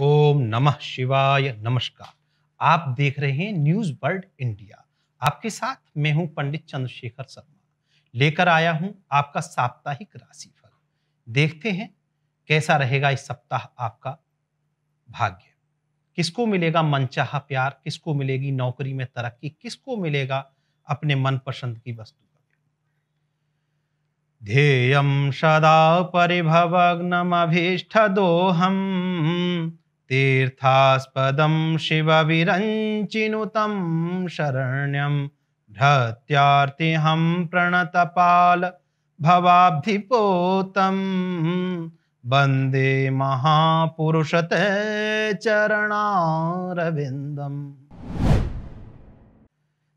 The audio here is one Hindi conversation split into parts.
ओम नमः शिवाय नमस्कार आप देख रहे हैं न्यूज वर्ल्ड इंडिया आपके साथ मैं हूं पंडित चंद्रशेखर शर्मा लेकर आया हूं आपका साप्ताहिक राशिफल देखते हैं कैसा रहेगा इस सप्ताह आपका भाग्य किसको मिलेगा मनचाहा प्यार किसको मिलेगी नौकरी में तरक्की किसको मिलेगा अपने मनपसंद की वस्तु ध्येयं सदा परिभवग्नमभीष्टदोहम् शिव तीर्थास्पदं शिवविरञ्चिनुतं शरण्यं प्रणत पाल भवाब्धिपोतं वंदे महापुरुषते चरणारविंदम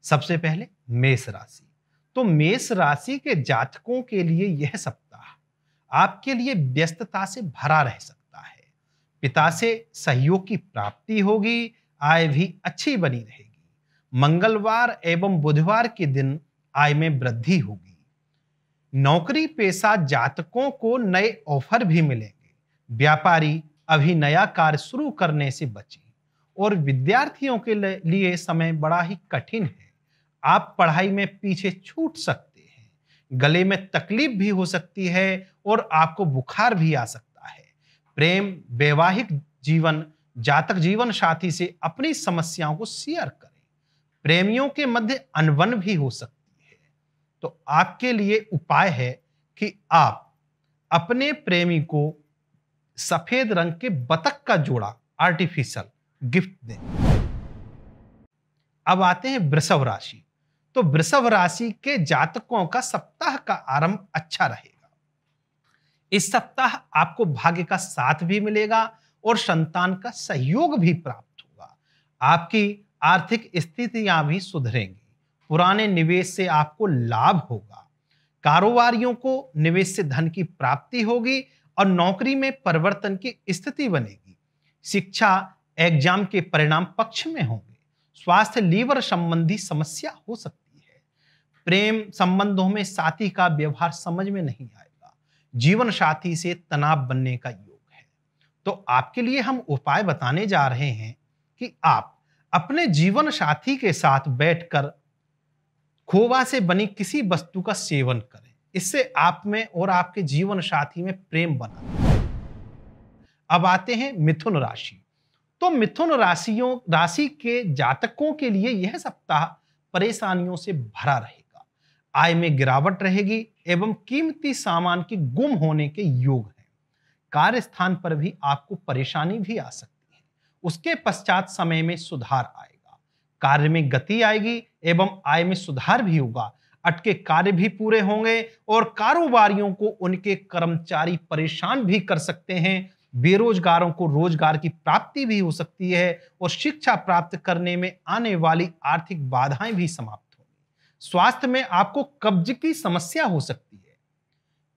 सबसे पहले मेष राशि तो मेष राशि के जातकों के लिए यह सप्ताह आपके लिए व्यस्तता से भरा रह सकता पिता से सहयोग की प्राप्ति होगी आय भी अच्छी बनी रहेगी मंगलवार एवं बुधवार के दिन आय में वृद्धि होगी नौकरी पेशा जातकों को नए ऑफर भी मिलेंगे व्यापारी अभी नया कार्य शुरू करने से बचे और विद्यार्थियों के लिए समय बड़ा ही कठिन है आप पढ़ाई में पीछे छूट सकते हैं गले में तकलीफ भी हो सकती है और आपको बुखार भी आ सकता प्रेम वैवाहिक जीवन जातक जीवन साथी से अपनी समस्याओं को शेयर करें प्रेमियों के मध्य अनबन भी हो सकती है तो आपके लिए उपाय है कि आप अपने प्रेमी को सफेद रंग के बतख का जोड़ा आर्टिफिशियल गिफ्ट दें अब आते हैं वृषभ राशि तो वृषभ राशि के जातकों का सप्ताह का आरंभ अच्छा रहे इस सप्ताह आपको भाग्य का साथ भी मिलेगा और संतान का सहयोग भी प्राप्त होगा आपकी आर्थिक स्थितियां भी सुधरेंगी पुराने निवेश से आपको लाभ होगा कारोबारियों को निवेश से धन की प्राप्ति होगी और नौकरी में परिवर्तन की स्थिति बनेगी शिक्षा एग्जाम के परिणाम पक्ष में होंगे स्वास्थ्य लीवर संबंधी समस्या हो सकती है प्रेम संबंधों में साथी का व्यवहार समझ में नहीं आएगा जीवन साथी से तनाव बनने का योग है तो आपके लिए हम उपाय बताने जा रहे हैं कि आप अपने जीवन साथी के साथ बैठकर खोवा से बनी किसी वस्तु का सेवन करें इससे आप में और आपके जीवन साथी में प्रेम बना अब आते हैं मिथुन राशि तो मिथुन राशियों राशि के जातकों के लिए यह सप्ताह परेशानियों से भरा रहे आय में गिरावट रहेगी एवं कीमती सामान के की गुम होने के योग हैं कार्य स्थान पर भी आपको परेशानी भी आ सकती है उसके पश्चात समय में सुधार आएगा कार्य में गति आएगी एवं आय में सुधार भी होगा अटके कार्य भी पूरे होंगे और कारोबारियों को उनके कर्मचारी परेशान भी कर सकते हैं बेरोजगारों को रोजगार की प्राप्ति भी हो सकती है और शिक्षा प्राप्त करने में आने वाली आर्थिक बाधाएं भी समाप्त स्वास्थ्य में आपको कब्ज की समस्या हो सकती है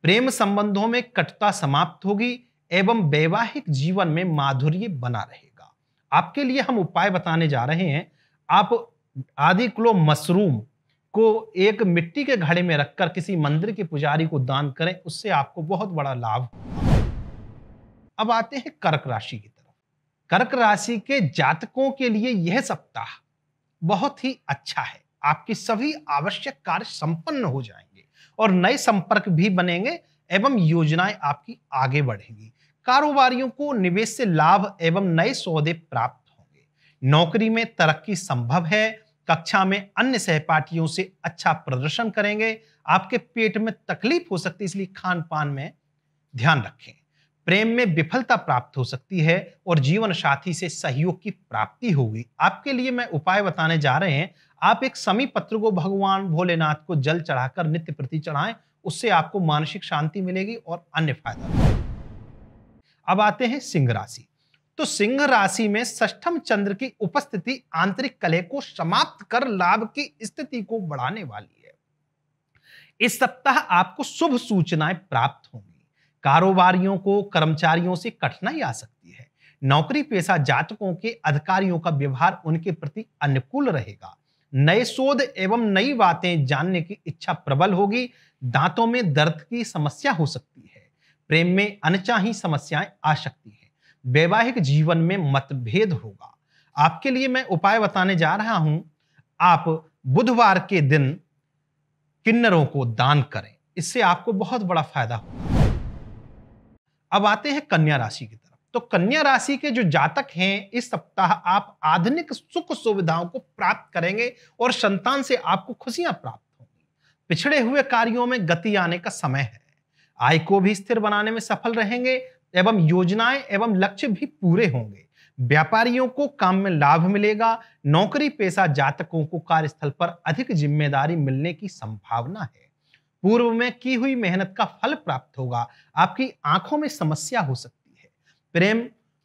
प्रेम संबंधों में कटता समाप्त होगी एवं वैवाहिक जीवन में माधुर्य बना रहेगा आपके लिए हम उपाय बताने जा रहे हैं आप आधी किलो मशरूम को एक मिट्टी के घड़े में रखकर किसी मंदिर के पुजारी को दान करें उससे आपको बहुत बड़ा लाभ अब आते हैं कर्क राशि की तरफ कर्क राशि के जातकों के लिए यह सप्ताह बहुत ही अच्छा है आपके सभी आवश्यक कार्य संपन्न हो जाएंगे और नए संपर्क भी बनेंगे एवं योजनाएं आपकी आगे बढ़ेंगी कारोबारियों को निवेश से लाभ एवं नए सौदे प्राप्त होंगे नौकरी में तरक्की संभव है कक्षा में अन्य सहपाठियों से अच्छा प्रदर्शन करेंगे आपके पेट में तकलीफ हो सकती है इसलिए खान पान में ध्यान रखें प्रेम में विफलता प्राप्त हो सकती है और जीवन साथी से सहयोग की प्राप्ति होगी आपके लिए मैं उपाय बताने जा रहे हैं आप एक समी पत्र को भगवान भोलेनाथ को जल चढ़ाकर नित्य प्रति चढ़ाएं उससे आपको मानसिक शांति मिलेगी और अन्य फायदा अब आते हैं सिंह राशि तो सिंह राशि में सष्टम चंद्र की उपस्थिति आंतरिक कले को समाप्त कर लाभ की स्थिति को बढ़ाने वाली है इस सप्ताह आपको शुभ सूचनाएं प्राप्त होंगी कारोबारियों को कर्मचारियों से कठिनाई आ सकती है नौकरी पेशा जातकों के अधिकारियों का व्यवहार उनके प्रति अनुकूल रहेगा नए शोध एवं नई बातें जानने की इच्छा प्रबल होगी दांतों में दर्द की समस्या हो सकती है प्रेम में अनचाही समस्याएं आ सकती हैं वैवाहिक जीवन में मतभेद होगा आपके लिए मैं उपाय बताने जा रहा हूं आप बुधवार के दिन किन्नरों को दान करें इससे आपको बहुत बड़ा फायदा होगा अब आते हैं कन्या राशि की तरफ तो कन्या राशि के जो जातक हैं इस सप्ताह आप आधुनिक सुख सुविधाओं को प्राप्त करेंगे और संतान से आपको खुशियां प्राप्त होंगी पिछड़े हुए कार्यों में गति आने का समय है आय को भी स्थिर बनाने में सफल रहेंगे एवं योजनाएं एवं लक्ष्य भी पूरे होंगे व्यापारियों को काम में लाभ मिलेगा नौकरी पेशा जातकों को कार्यस्थल पर अधिक जिम्मेदारी मिलने की संभावना है पूर्व में की हुई मेहनत का फल प्राप्त होगा आपकी आंखों में समस्या हो सकती प्रेम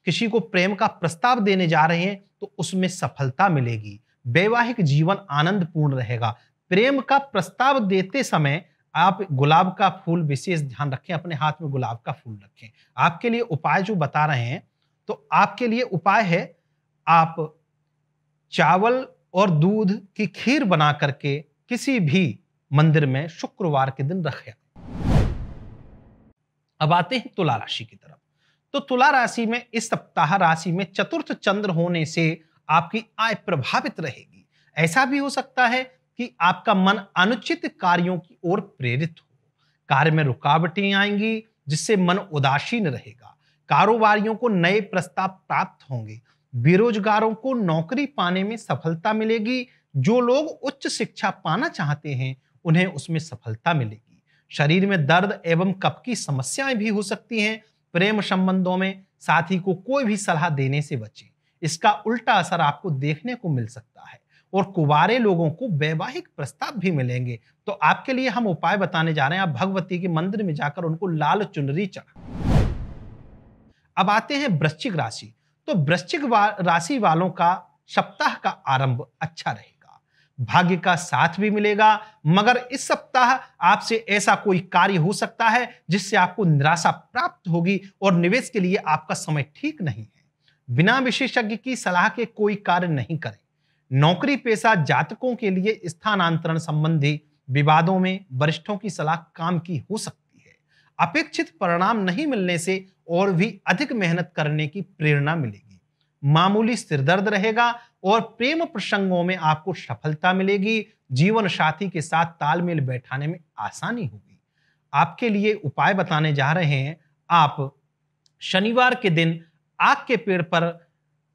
किसी को प्रेम का प्रस्ताव देने जा रहे हैं तो उसमें सफलता मिलेगी वैवाहिक जीवन आनंदपूर्ण रहेगा प्रेम का प्रस्ताव देते समय आप गुलाब का फूल विशेष ध्यान रखें अपने हाथ में गुलाब का फूल रखें आपके लिए उपाय जो बता रहे हैं तो आपके लिए उपाय है आप चावल और दूध की खीर बना करके किसी भी मंदिर में शुक्रवार के दिन रखें अब आते हैं तुला राशि की तरफ तो तुला राशि में इस सप्ताह राशि में चतुर्थ चंद्र होने से आपकी आय प्रभावित रहेगी ऐसा भी हो सकता है कि आपका मन अनुचित कार्यों की ओर प्रेरित हो कार्य में रुकावटें आएंगी जिससे मन उदासीन रहेगा कारोबारियों को नए प्रस्ताव प्राप्त होंगे बेरोजगारों को नौकरी पाने में सफलता मिलेगी जो लोग उच्च शिक्षा पाना चाहते हैं उन्हें उसमें सफलता मिलेगी शरीर में दर्द एवं कप की समस्याएं भी हो सकती हैं प्रेम संबंधों में साथी को कोई भी सलाह देने से बचे इसका उल्टा असर आपको देखने को मिल सकता है और कुवारे लोगों को वैवाहिक प्रस्ताव भी मिलेंगे तो आपके लिए हम उपाय बताने जा रहे हैं आप भगवती के मंदिर में जाकर उनको लाल चुनरी चढ़ा अब आते हैं वृश्चिक राशि तो वृश्चिक राशि वालों का सप्ताह का आरंभ अच्छा रहेगा भाग्य का साथ भी मिलेगा मगर इस सप्ताह आपसे ऐसा कोई कार्य हो सकता है जिससे आपको निराशा प्राप्त होगी और निवेश के लिए आपका समय ठीक नहीं है बिना विशेषज्ञ की सलाह के कोई कार्य नहीं करें नौकरी पेशा जातकों के लिए स्थानांतरण संबंधी विवादों में वरिष्ठों की सलाह काम की हो सकती है अपेक्षित परिणाम नहीं मिलने से और भी अधिक मेहनत करने की प्रेरणा मिलेगी मामूली सिरदर्द रहेगा और प्रेम प्रसंगों में आपको सफलता मिलेगी जीवन साथी के साथ तालमेल बैठाने में आसानी होगी आपके लिए उपाय बताने जा रहे हैं आप शनिवार के दिन आग के पेड़ पर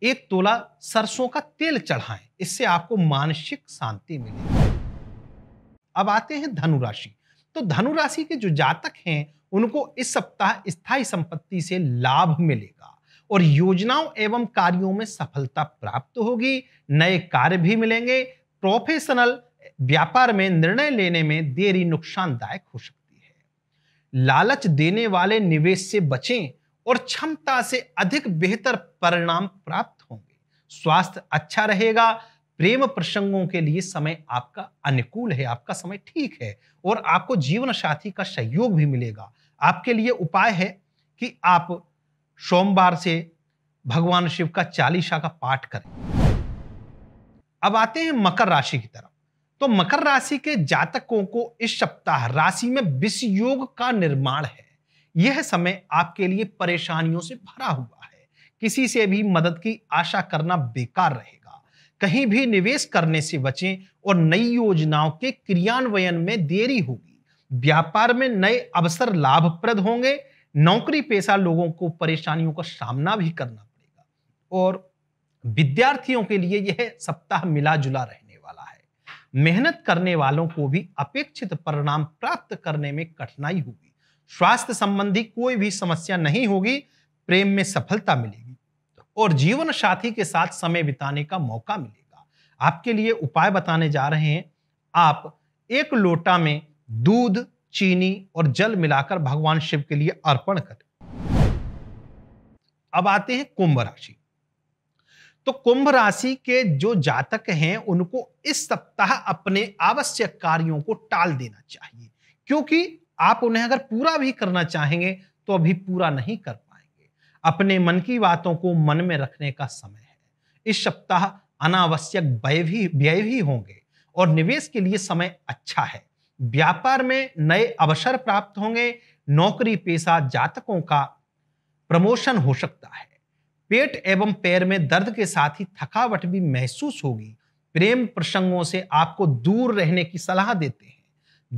एक तोला सरसों का तेल चढ़ाएं इससे आपको मानसिक शांति मिलेगी अब आते हैं धनुराशि तो धनुराशि के जो जातक हैं उनको इस सप्ताह स्थायी संपत्ति से लाभ मिलेगा और योजनाओं एवं कार्यों में सफलता प्राप्त होगी नए कार्य भी मिलेंगे प्रोफेशनल व्यापार में निर्णय लेने में देरी नुकसानदायक हो सकती है लालच देने वाले निवेश से बचें और क्षमता से अधिक बेहतर परिणाम प्राप्त होंगे स्वास्थ्य अच्छा रहेगा प्रेम प्रसंगों के लिए समय आपका अनुकूल है आपका समय ठीक है और आपको जीवन साथी का सहयोग भी मिलेगा आपके लिए उपाय है कि आप सोमवार से भगवान शिव का चालीसा का पाठ करें अब आते हैं मकर राशि की तरफ तो मकर राशि के जातकों को इस सप्ताह राशि में विष योग का निर्माण है यह समय आपके लिए परेशानियों से भरा हुआ है किसी से भी मदद की आशा करना बेकार रहेगा कहीं भी निवेश करने से बचें और नई योजनाओं के क्रियान्वयन में देरी होगी व्यापार में नए अवसर लाभप्रद होंगे नौकरी पेशा लोगों को परेशानियों का सामना भी करना पड़ेगा और विद्यार्थियों के लिए यह सप्ताह मिला जुला रहने वाला है मेहनत करने वालों को भी अपेक्षित परिणाम प्राप्त करने में कठिनाई होगी स्वास्थ्य संबंधी कोई भी समस्या नहीं होगी प्रेम में सफलता मिलेगी और जीवन साथी के साथ समय बिताने का मौका मिलेगा आपके लिए उपाय बताने जा रहे हैं आप एक लोटा में दूध चीनी और जल मिलाकर भगवान शिव के लिए अर्पण करें अब आते हैं कुंभ राशि तो कुंभ राशि के जो जातक हैं उनको इस सप्ताह अपने आवश्यक कार्यों को टाल देना चाहिए क्योंकि आप उन्हें अगर पूरा भी करना चाहेंगे तो अभी पूरा नहीं कर पाएंगे अपने मन की बातों को मन में रखने का समय है इस सप्ताह अनावश्यक व्यय भी व्यय भी होंगे और निवेश के लिए समय अच्छा है व्यापार में नए अवसर प्राप्त होंगे नौकरी पेशा जातकों का प्रमोशन हो सकता है पेट एवं पैर में दर्द के साथ ही थकावट भी महसूस होगी प्रेम प्रसंगों से आपको दूर रहने की सलाह देते हैं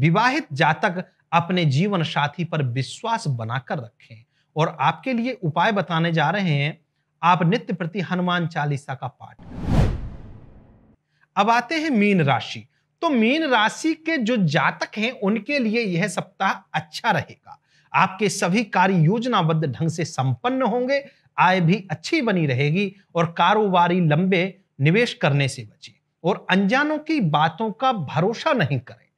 विवाहित जातक अपने जीवन साथी पर विश्वास बनाकर रखें और आपके लिए उपाय बताने जा रहे हैं आप नित्य प्रति हनुमान चालीसा का पाठ अब आते हैं मीन राशि तो मीन राशि के जो जातक हैं उनके लिए यह सप्ताह अच्छा रहेगा आपके सभी कार्य योजनाबद्ध ढंग से संपन्न होंगे आय भी अच्छी बनी रहेगी और कारोबारी लंबे निवेश करने से बचे और अनजानों की बातों का भरोसा नहीं करें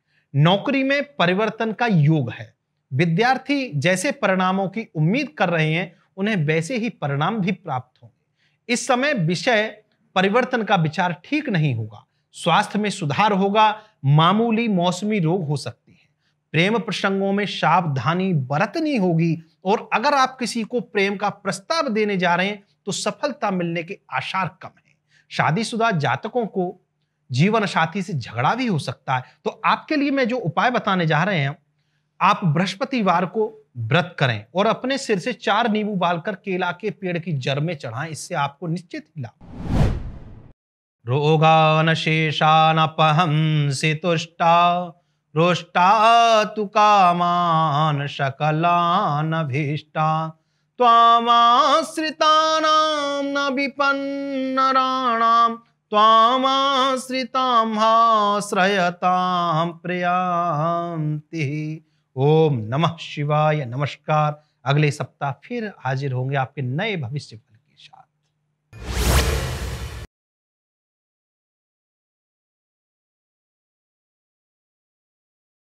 नौकरी में परिवर्तन का योग है विद्यार्थी जैसे परिणामों की उम्मीद कर रहे हैं उन्हें वैसे ही परिणाम भी प्राप्त होंगे इस समय विषय परिवर्तन का विचार ठीक नहीं होगा स्वास्थ्य में सुधार होगा मामूली मौसमी रोग हो सकते हैं प्रेम प्रसंगों में सावधानी बरतनी होगी और अगर आप किसी को प्रेम का प्रस्ताव देने जा रहे हैं तो सफलता मिलने के आसार कम है शादीशुदा जातकों को जीवन साथी से झगड़ा भी हो सकता है तो आपके लिए मैं जो उपाय बताने जा रहे हैं आप बृहस्पतिवार को व्रत करें और अपने सिर से चार नींबू बालकर केला के पेड़ की जड़ में चढ़ाएं इससे आपको निश्चित ही लाभ रोगानशेषानपहंसि तुष्टा रोष्टा तु कामान् शकलानभीष्टा त्वामाश्रितानां न विपन्नराणां त्वामाश्रितां हाश्रयतां प्रियांतिः ॐ नमः शिवाय नमस्कार अगले सप्ताह फिर हाजिर होंगे आपके नए भविष्य पर